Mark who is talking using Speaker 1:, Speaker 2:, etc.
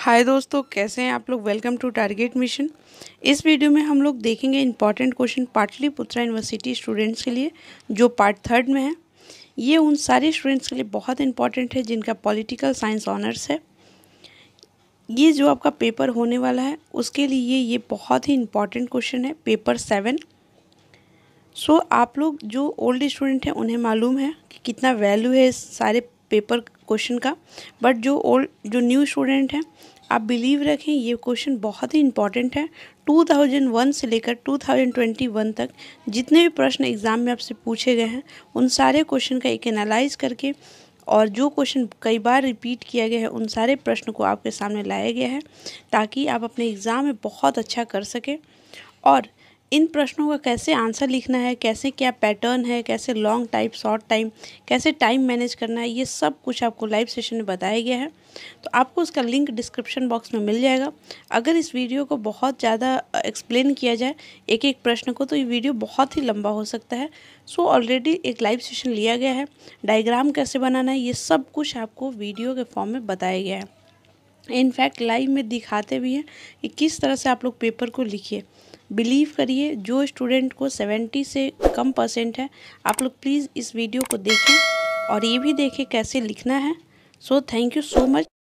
Speaker 1: हाय दोस्तों कैसे हैं आप लोग वेलकम टू टारगेट मिशन इस वीडियो में हम लोग देखेंगे important question Patliputra university students के लिए जो पार्ट थर्ड में है ये उन सारे स्टूडेंट्स के लिए बहुत इंपॉर्टेंट है जिनका पॉलिटिकल साइंस ऑनर्स है ये जो आपका पेपर होने वाला है उसके लिए ये बहुत ही इंपॉर्टेंट क्वेश्चन है पेपर सेवन सो so, आप लोग जो ओल्ड स्टूडेंट हैं उन्हें मालूम है कि कितना वैल्यू है इस सारे पेपर क्वेश्चन का बट जो ओल्ड जो न्यू स्टूडेंट हैं आप बिलीव रखें ये क्वेश्चन बहुत ही इंपॉर्टेंट है 2001 से लेकर 2021 तक जितने भी प्रश्न एग्ज़ाम में आपसे पूछे गए हैं उन सारे क्वेश्चन का एक एनालाइज करके और जो क्वेश्चन कई बार रिपीट किया गया है उन सारे प्रश्न को आपके सामने लाया गया है ताकि आप अपने एग्ज़ाम में बहुत अच्छा कर सकें और इन प्रश्नों का कैसे आंसर लिखना है कैसे क्या पैटर्न है कैसे लॉन्ग टाइप शॉर्ट टाइम कैसे टाइम मैनेज करना है ये सब कुछ आपको लाइव सेशन में बताया गया है तो आपको उसका लिंक डिस्क्रिप्शन बॉक्स में मिल जाएगा अगर इस वीडियो को बहुत ज़्यादा एक्सप्लेन किया जाए एक एक प्रश्न को तो ये वीडियो बहुत ही लंबा हो सकता है सो ऑलरेडी एक लाइव सेशन लिया गया है डाइग्राम कैसे बनाना है ये सब कुछ आपको वीडियो के फॉर्म में बताया गया है इनफैक्ट लाइव में दिखाते भी हैं कि किस तरह से आप लोग पेपर को लिखिए बिलीव करिए जो स्टूडेंट को 70 से कम परसेंट है आप लोग प्लीज़ इस वीडियो को देखें और ये भी देखें कैसे लिखना है so thank you so much